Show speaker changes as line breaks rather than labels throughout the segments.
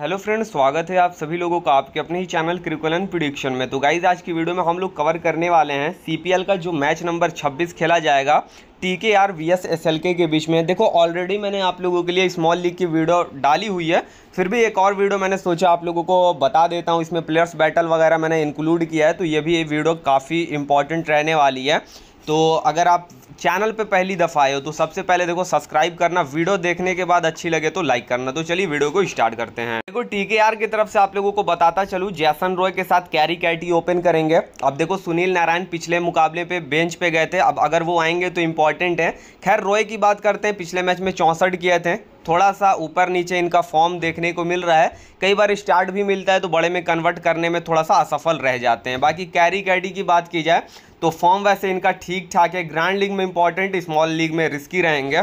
hello friends स्वागत है आप सभी लोगों का आपके अपने ही चैनल क्रिकुलन प्रिडिक्शन में तो गाइज आज की वीडियो में हम लोग कवर करने वाले हैं सीपीएल का जो मैच नंबर 26 खेला जाएगा T K R V S S L K के बीच में देखो ऑलरेडी मैंने आप लोगों के लिए स्मॉल लीग की वीडियो डाली हुई है फिर भी एक और वीडियो मैंने सोचा आप लोगों को बता देता हूँ इसमें प्लेयर्स बैटल वगैरह मैंने इंक्लूड किया है तो ये भी ये वीडियो काफ़ी इंपॉर्टेंट रहने वाली है तो अगर आप चैनल पे पहली दफ़ा आए हो तो सबसे पहले देखो सब्सक्राइब करना वीडियो देखने के बाद अच्छी लगे तो लाइक करना तो चलिए वीडियो को स्टार्ट करते हैं देखो टीकेआर की तरफ से आप लोगों को बताता चलूँ जैसन रॉय के साथ कैरी कैटी ओपन करेंगे अब देखो सुनील नारायण पिछले मुकाबले पे बेंच पे गए थे अब अगर वो आएंगे तो इंपॉर्टेंट है खैर रॉय की बात करते हैं पिछले मैच में चौंसठ किए थे थोड़ा सा ऊपर नीचे इनका फॉर्म देखने को मिल रहा है कई बार स्टार्ट भी मिलता है तो बड़े में कन्वर्ट करने में थोड़ा सा असफल रह जाते हैं बाकी कैरी कैडी की बात की जाए तो फॉर्म वैसे इनका ठीक ठाक है ग्रैंड लीग में इंपॉर्टेंट स्मॉल लीग में रिस्की रहेंगे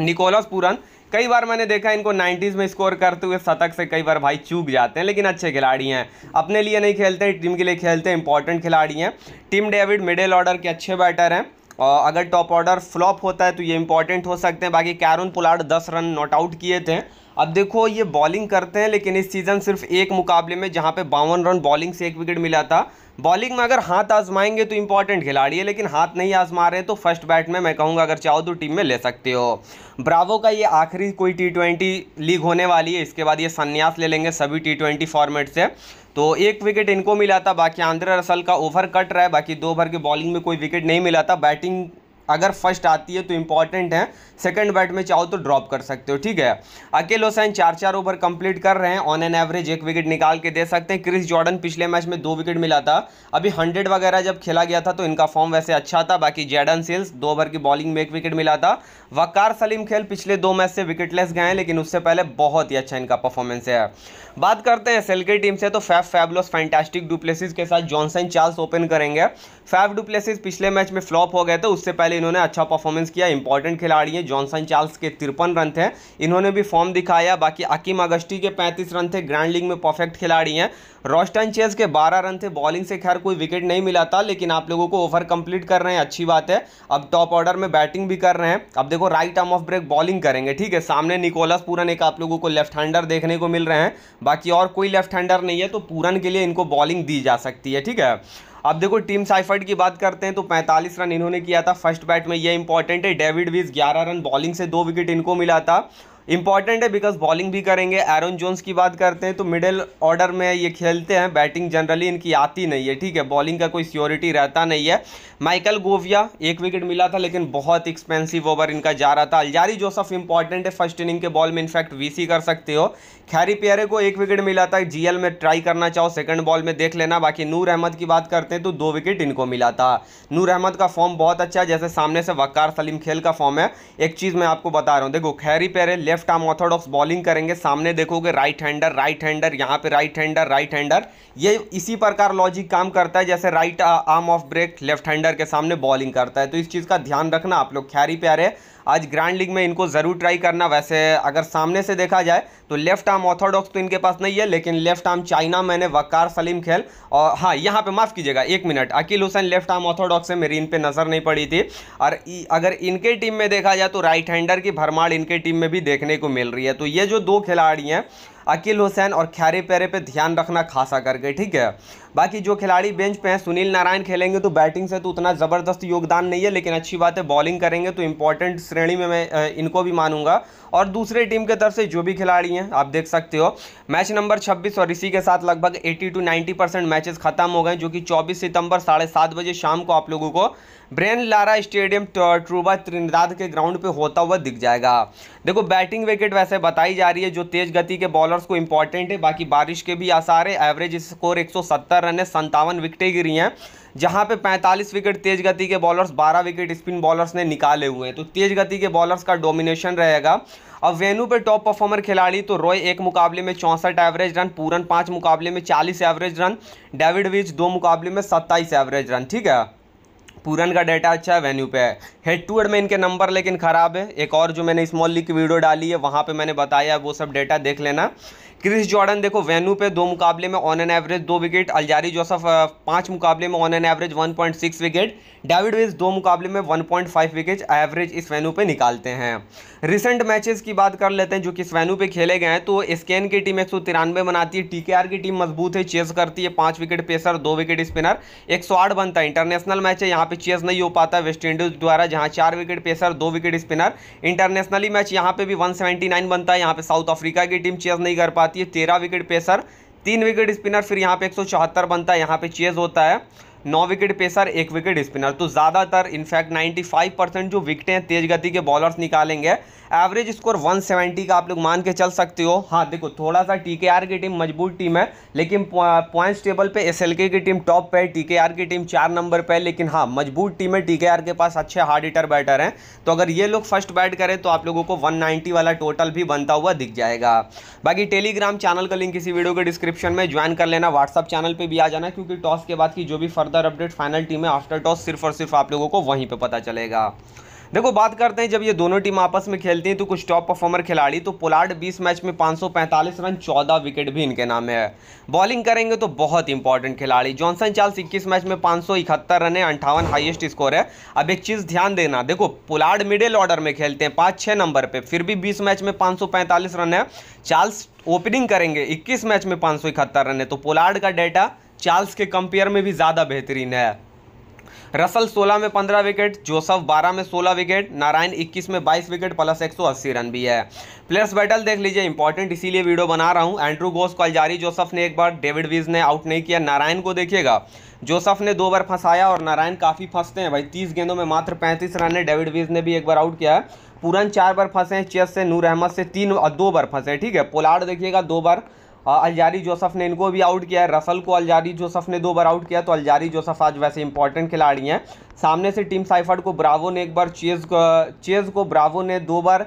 निकोलस पूरन कई बार मैंने देखा इनको 90s में स्कोर करते हुए शतक से कई बार भाई चूक जाते हैं लेकिन अच्छे खिलाड़ी हैं अपने लिए नहीं खेलते टीम के लिए खेलते हैं इंपॉर्टेंट खिलाड़ी हैं टीम डेविड मिडिल ऑर्डर के अच्छे बैटर हैं और अगर टॉप ऑर्डर फ्लॉप होता है तो ये इंपॉर्टेंट हो सकते हैं बाकी कैरन पुलाड दस रन नॉट आउट किए थे अब देखो ये बॉलिंग करते हैं लेकिन इस सीज़न सिर्फ एक मुकाबले में जहाँ पे बावन रन बॉलिंग से एक विकेट मिला था बॉलिंग में अगर हाथ आजमाएंगे तो इंपॉर्टेंट खिलाड़ी है लेकिन हाथ नहीं आजमा रहे तो फर्स्ट बैट में मैं कहूँगा अगर चाहो तो टीम में ले सकते हो ब्रावो का ये आखिरी कोई टी ट्वेंटी लीग होने वाली है इसके बाद ये संन्यास ले लेंगे सभी टी ट्वेंटी फॉर्मेट से तो एक विकेट इनको मिला था बाकी आंध्र रसल का ओवर कट रहा है बाकी दो ओवर के बॉलिंग में कोई विकेट नहीं मिला था बैटिंग अगर फर्स्ट आती है तो इंपॉर्टेंट है सेकंड बैट में चाहो तो ड्रॉप कर सकते हो ठीक है अकेल हुसैन चार चार ओवर कंप्लीट कर रहे हैं ऑन एन एवरेज एक विकेट निकाल के दे सकते हैं क्रिस जॉर्डन पिछले मैच में दो विकेट मिला था अभी हंड्रेड वगैरह जब खेला गया था तो इनका फॉर्म वैसे अच्छा था बाकी जैडन सिल्स दो ओवर की बॉलिंग में एक विकेट मिला था वकार सलीम खेल पिछले दो मैच से विकेटलेस गए हैं लेकिन उससे पहले बहुत ही अच्छा इनका परफॉर्मेंस है बात करते हैं सेल टीम से तो फैफ फैबलोस फैंटास्टिक डुप्लेसिस के साथ जॉनसन चार्ल्स ओपन करेंगे फैफ डुप्लेसिस पिछले मैच में फ्लॉप हो गए थे उससे पहले लिए इन्होंने अच्छा परफॉर्मेंस किया इंपॉर्टेंट खिलाड़ी हैं जॉनसन चार्ल्स के तिरपन रन थे इन्होंने भी फॉर्म दिखाया बाकी अकीम अगस्टी के पैंतीस रन थे ग्रैंड लीग में परफेक्ट खिलाड़ी हैं रोस्टन चेस के 12 रन थे बॉलिंग से खैर कोई विकेट नहीं मिला था लेकिन आप लोगों को ओवर कंप्लीट कर रहे हैं अच्छी बात है अब टॉप ऑर्डर में बैटिंग भी कर रहे हैं अब देखो right arm off break bowling करेंगे ठीक है सामने निकोलस पूरन एक आप लोगों को लेफ्ट हैंडर देखने को मिल रहे हैं बाकी और कोई लेफ्ट हैंडर नहीं है तो पूरन के लिए इनको बॉलिंग दी जा सकती है ठीक है अब देखो टीम साइफर्ड की बात करते हैं तो 45 रन इन्होंने किया था फर्स्ट बैट में ये इंपॉर्टेंट है डेविड विज 11 रन बॉलिंग से दो विकेट इनको मिला था इंपॉर्टेंट है बिकॉज बॉलिंग भी करेंगे एरन जोन्स की बात करते हैं तो मिडिल ऑर्डर में ये खेलते हैं बैटिंग जनरली इनकी आती नहीं है ठीक है बॉलिंग का कोई सियोरिटी रहता नहीं है माइकल गोविया एक विकेट मिला था लेकिन बहुत एक्सपेंसिव ओवर इनका जा रहा था अलजारी जोसफ इंपॉर्टेंट है फर्स्ट इनिंग के बॉल में इनफैक्ट वी कर सकते हो खैरी प्यारे को एक विकेट मिला था जीएल में ट्राई करना चाहो सेकंड बॉल में देख लेना बाकी नूर अहमद की बात करते हैं तो दो विकेट इनको मिला था नूर अहमद का फॉर्म बहुत अच्छा है जैसे सामने से वकार सलीम खेल का फॉर्म है एक चीज़ मैं आपको बता रहा हूँ देखो खैरी प्यारे लेफ्ट आर्म ऑर्थोडॉक्स बॉलिंग करेंगे सामने देखोगे राइट हैंडर राइट हैंडर यहाँ पे राइट हैंडर राइट हैंडर ये इसी प्रकार लॉजिक काम करता है जैसे right arm off break left hander के सामने बॉलिंग करता है तो इस चीज़ का ध्यान रखना आप लोग ख्यारी प्यारे आज ग्रैंड लीग में इनको ज़रूर ट्राई करना वैसे अगर सामने से देखा जाए तो लेफ्ट आर्म ऑर्थोडॉक्स तो इनके पास नहीं है लेकिन लेफ्ट आर्म चाइना मैंने वकार सलीम खेल और हाँ यहाँ पे माफ़ कीजिएगा एक minute Akeal Hosein left arm orthodox है मेरी इन पर नज़र नहीं पड़ी थी और अगर इनके टीम में देखा जाए तो राइट हैंडर की भरमाड़ इनके टीम में भी देखने को मिल रही है तो ये जो दो खिलाड़ी हैं अकील हुसैन और ख्यारे प्यारे पे ध्यान रखना खासा करके ठीक है बाकी जो खिलाड़ी बेंच पे हैं सुनील नारायण खेलेंगे तो बैटिंग से तो उतना ज़बरदस्त योगदान नहीं है लेकिन अच्छी बात है बॉलिंग करेंगे तो इम्पोर्टेंट श्रेणी में मैं इनको भी मानूंगा और दूसरे टीम की तरफ से जो भी खिलाड़ी हैं आप देख सकते हो मैच नंबर 26 और इसी के साथ लगभग 80 टू 90 परसेंट मैचेस खत्म हो गए जो कि 24 सितंबर साढ़े सात बजे शाम को आप लोगों को Brian Lara stadium Tarouba Trinidad के ग्राउंड पे होता हुआ दिख जाएगा देखो बैटिंग विकेट वैसे बताई जा रही है जो तेज गति के बॉलर रनर्स को इंपॉर्टेंट है बाकी बारिश के भी आसार है एवरेज स्कोर 170 रन है संतावन विकटें गिरी हैं जहां पे 45 विकेट तेज गति के बॉलर्स 12 विकेट स्पिन बॉलर्स ने निकाले हुए हैं तो तेज गति के बॉलर्स का डोमिनेशन रहेगा अब वेन्यू पे टॉप परफॉर्मर खिलाड़ी तो रॉय एक मुकाबले में चौंसठ एवरेज रन पूरन पाँच मुकाबले में चालीस एवरेज रन डेविड विज दो मुकाबले में सत्ताईस एवरेज रन ठीक है पूरन का डाटा अच्छा है वेन्यू पे है हेड टू हेड में इनके नंबर लेकिन ख़राब है एक और जो मैंने स्मॉल लीग की वीडियो डाली है वहाँ पे मैंने बताया वो सब डेटा देख लेना क्रिस जॉर्डन देखो वेन्यू पे दो मुकाबले में ऑन एन एवरेज दो विकेट अलजारी जोसफ पांच मुकाबले में on an average 1.6 wicket David Wiese दो मुकाबले में 1.5 विकेट एवरेज इस वेन्यू पे निकालते हैं रिसेंट मैचेस की बात कर लेते हैं जो कि इस वेन्यू पे खेले गए हैं तो स्कैन की टीम एक बनाती है टीकेआर की टीम मजबूत है चेस करती है पाँच विकेट पेसर दो विकेट स्पिनर एक बनता है इंटरनेशनल मैच है यहाँ पे पे चेज नहीं हो पाता वेस्ट इंडीज़ द्वारा जहाँ चार विकेट पेसर दो विकेट स्पिनर इंटरनेशनली मैच यहाँ पे भी 179 बनता है यहाँ पे साउथ अफ्रीका की टीम चेज नहीं कर पाती है तेरह विकेट पेसर तीन विकेट स्पिनर फिर यहाँ पे एक बनता है यहाँ पे चेज होता है नौ विकेट पेसर एक विकेट स्पिनर तो ज़्यादातर इनफैक्ट 95 परसेंट जो विकटें तेज गति के बॉलर्स निकालेंगे एवरेज स्कोर 170 का आप लोग मान के चल सकते हो हाँ देखो थोड़ा सा टी की टीम मजबूत टीम है लेकिन पॉइंट्स टेबल पे एस की टीम टॉप पे है टी की टीम चार नंबर पर है लेकिन हाँ मजबूत टीम है टी के पास अच्छे हार्ड हिटर बैटर हैं तो अगर ये लोग फर्स्ट बैट करें तो आप लोगों को वन वाला टोटल भी बनता हुआ दिख जाएगा बाकी टेलीग्राम चैनल का लिंक इसी वीडियो के डिस्क्रिप्शन में ज्वाइन कर लेना व्हाट्सअप चैनल पर भी आ जाना क्योंकि टॉस के बाद की जो भी फर्दर ज्यादातर अपडेट फाइनल टीम में आफ्टर टॉस सिर्फ और सिर्फ आप लोगों को वहीं पर पता चलेगा देखो बात करते हैं जब ये दोनों टीम आपस में खेलती हैं तो कुछ टॉप परफॉर्मर खिलाड़ी तो पोलार्ड 20 मैच में 545 रन 14 विकेट भी इनके नाम है बॉलिंग करेंगे तो बहुत इंपॉर्टेंट खिलाड़ी जॉनसन चार्ल्स 21 मैच में पाँच रन है अंठावन हाइएस्ट स्कोर है अब एक चीज़ ध्यान देना देखो पोलार्ड मिडिल ऑर्डर में खेलते हैं पाँच छः नंबर पर फिर भी बीस मैच में पाँच रन है चार्ल्स ओपनिंग करेंगे इक्कीस मैच में पाँच रन है तो पोलार्ड का डेटा चार्ल्स के कंपेयर में भी ज़्यादा बेहतरीन है रसल 16 में 15 विकेट जोसफ 12 में 16 विकेट नारायण 21 में 22 विकेट प्लस 180 रन भी है प्लेयर्स बैटल देख लीजिए इंपॉर्टेंट इसीलिए वीडियो बना रहा हूँ एंड्रू गोस को अलजारी जोसफ ने एक बार डेविड वीज ने आउट नहीं किया नारायण को देखिएगा जोसफ ने दो बार फंसाया और नारायण काफ़ी फंसते हैं भाई तीस गेंदों में मात्र पैंतीस रन है डेविड वीज ने भी एक बार आउट किया है पूरन चार बार फंसे हैं चेस से नूर अहमद से तीन दो बार फंसे हैं ठीक है पोलार्ड देखिएगा दो बार हाँ, अलजारी जोसफ़ ने इनको भी आउट किया है रसल को अलजारी जोसफ़ ने दो बार आउट किया तो अलजारी जोसफ़ आज वैसे इंपॉर्टेंट खिलाड़ी हैं सामने से टीम साइफर्ड को ब्रावो ने एक बार चेज़ चेज़ को ब्रावो ने दो बार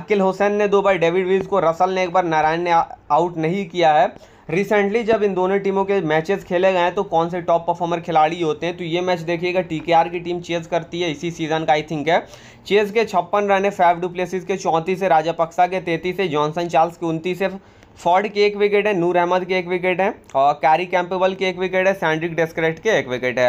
अकिल हुसैन ने दो बार डेविड वीज को रसल ने एक बार नारायण ने आउट नहीं किया है रिसेंटली जब इन दोनों टीमों के मैचेस खेले गए हैं तो कौन से टॉप परफॉर्मर खिलाड़ी होते हैं तो ये मैच देखिएगा टीकेआर की टीम चेज करती है इसी सीजन का आई थिंक है चेज के छप्पन रन है फाइव डुप्लेसिस के चौंतीस है राजापक्सा के तैंतीस है जॉनसन चार्ल्स के उनतीस है फॉर्ड की एक विकेट है नूर अहमद की एक विकेट है और कैरी कैंपेबल की एक विकेट है सैंड्रिक डेस्क्रेट की एक विकेट है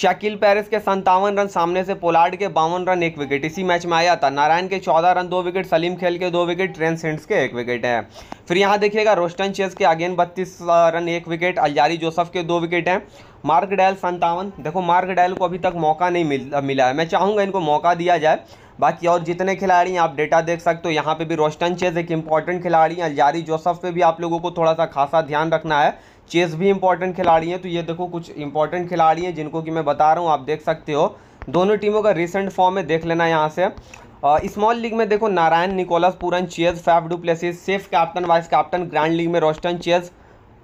शकील पेरिस के संतावन रन सामने से पोलार्ड के बावन रन एक विकेट इसी मैच में आया था नारायण के चौदह रन दो विकेट सलीम खेल के दो विकेट ट्रेन सेंट्स के एक विकेट है फिर यहाँ देखिएगा रोस्टन चेस के अगेन बत्तीस रन एक विकेट अलजारी जोसफ के दो विकेट हैं मार्क डैल संतावन देखो मार्क डैल को अभी तक मौका नहीं मिल मिला है मैं चाहूँगा इनको मौका दिया जाए बाकी और जितने खिलाड़ी हैं आप डेटा देख सकते हो यहाँ पे भी रोस्टन चेज एक इंपॉर्टेंट खिलाड़ी हैं अलजारी जोसफ पे भी आप लोगों को थोड़ा सा खासा ध्यान रखना है चेस भी इंपॉर्टेंट खिलाड़ी हैं तो ये देखो कुछ इंपॉर्टेंट खिलाड़ी हैं जिनको कि मैं बता रहा हूँ आप देख सकते हो दोनों टीमों का रिसेंट फॉर्म है देख लेना यहाँ से स्मॉल लीग में देखो Narine Nicholas Pooran Chase Faf du Plessis safe captain vice captain grand league में रोस्टन चेज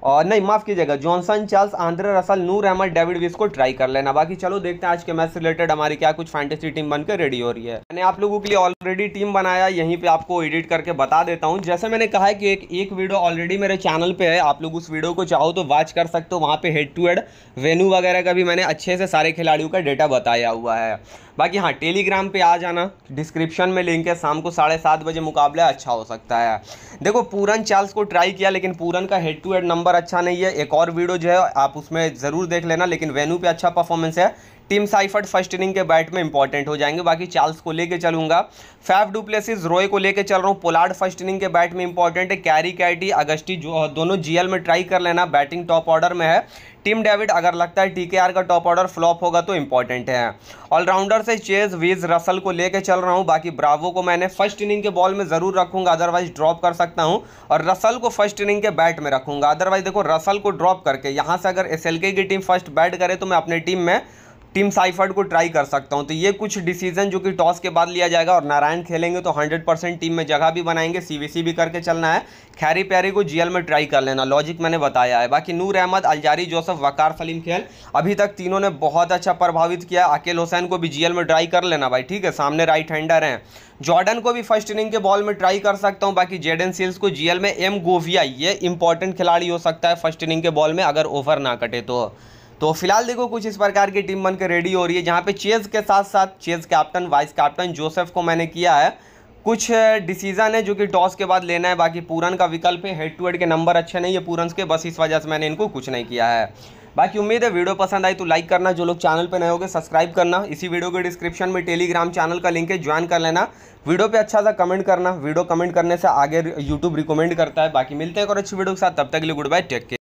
और नहीं माफ़ कीजिएगा Johnson Charles Andre Russell Noor Ahmad David Wiese को ट्राई कर लेना बाकी चलो देखते हैं आज के मैच से रिलेटेड हमारी क्या कुछ फैंटेसी टीम बनकर रेडी हो रही है मैंने आप लोगों के लिए ऑलरेडी टीम बनाया यहीं पे आपको एडिट करके बता देता हूँ जैसे मैंने कहा है कि एक एक वीडियो ऑलरेडी मेरे चैनल पर है आप लोग उस वीडियो को चाहो तो वॉच कर सकते हो वहाँ पर हेड टू हेड वेन्यू वगैरह का भी मैंने अच्छे से सारे खिलाड़ियों का डेटा बताया हुआ है बाकी हाँ टेलीग्राम पे आ जाना डिस्क्रिप्शन में लिंक है शाम को साढ़े सात बजे मुकाबला अच्छा हो सकता है देखो पूरन चार्ल्स को ट्राई किया लेकिन पूरन का head to head number number अच्छा नहीं है एक और वीडियो जो है आप उसमें ज़रूर देख लेना लेकिन वेन्यू पे अच्छा परफॉर्मेंस है टीम साइफर्ट फर्स्ट इनिंग के बैट में इंपॉर्टेंट हो जाएंगे बाकी चार्ल्स को लेकर चलूंगा फैफ डुप्लेसिस रॉय को लेकर चल रहा हूँ पोलार्ड फर्स्ट इनिंग के बैट में इंपॉर्टेंट है कैरी कैटी अगस्टी जो दोनों जीएल में ट्राई कर लेना बैटिंग टॉप ऑर्डर में है टीम डेविड अगर लगता है टीकेआर का टॉप ऑर्डर फ्लॉप होगा तो इंपॉर्टेंट है ऑलराउंडर से चेज वीज रसल को लेकर चल रहा हूँ बाकी ब्रावो को मैंने फर्स्ट इनिंग के बॉल में ज़रूर रखूंगा अदरवाइज ड्रॉप कर सकता हूँ और रसल को फर्स्ट इनिंग के बैट में रखूंगा अदरवाइज देखो रसल को ड्रॉप करके यहाँ से अगर एस की टीम फर्स्ट बैट करे तो मैं अपनी टीम में टीम साइफर्ड को ट्राई कर सकता हूँ तो ये कुछ डिसीजन जो कि टॉस के बाद लिया जाएगा और नारायण खेलेंगे तो 100 परसेंट टीम में जगह भी बनाएंगे सीवीसी भी करके चलना है खैरी प्यारी को जीएल में ट्राई कर लेना लॉजिक मैंने बताया है बाकी Noor Ahmad Alzarri Joseph Waqar Saleem खेल अभी तक तीनों ने बहुत अच्छा प्रभावित किया अकेल हुसैन को भी जीएल में ट्राई कर लेना भाई ठीक है सामने राइट हैंडर हैं जॉर्डन को भी फर्स्ट इनिंग के बॉल में ट्राई कर सकता हूँ बाकी जेडन सिल्स को जीएल में एम गोविया ये इंपॉर्टेंट खिलाड़ी हो सकता है फर्स्ट इनिंग के बॉल में अगर ओवर ना कटे तो तो फिलहाल देखो कुछ इस प्रकार की टीम बनकर रेडी हो रही है जहाँ पे चेज के साथ साथ Chase captain vice captain Joseph को मैंने किया है कुछ डिसीजन है जो कि टॉस के बाद लेना है बाकी पूरन का विकल्प है हेड टू हेड के नंबर अच्छे नहीं है पूरन के बस इस वजह से मैंने इनको कुछ नहीं किया है बाकी उम्मीद है वीडियो पसंद आई तो लाइक करना जो लोग चैनल पे नए होंगे सब्सक्राइब करना इसी वीडियो के डिस्क्रिप्शन में टेलीग्राम चैनल का लिंक है ज्वाइन कर लेना वीडियो पे अच्छा सा कमेंट करना वीडियो कमेंट करने से आगे यूट्यूब रिकमेंड करता है बाकी मिलते हैं और अच्छी वीडियो के साथ तब तक के लिए गुड बाय टेक केयर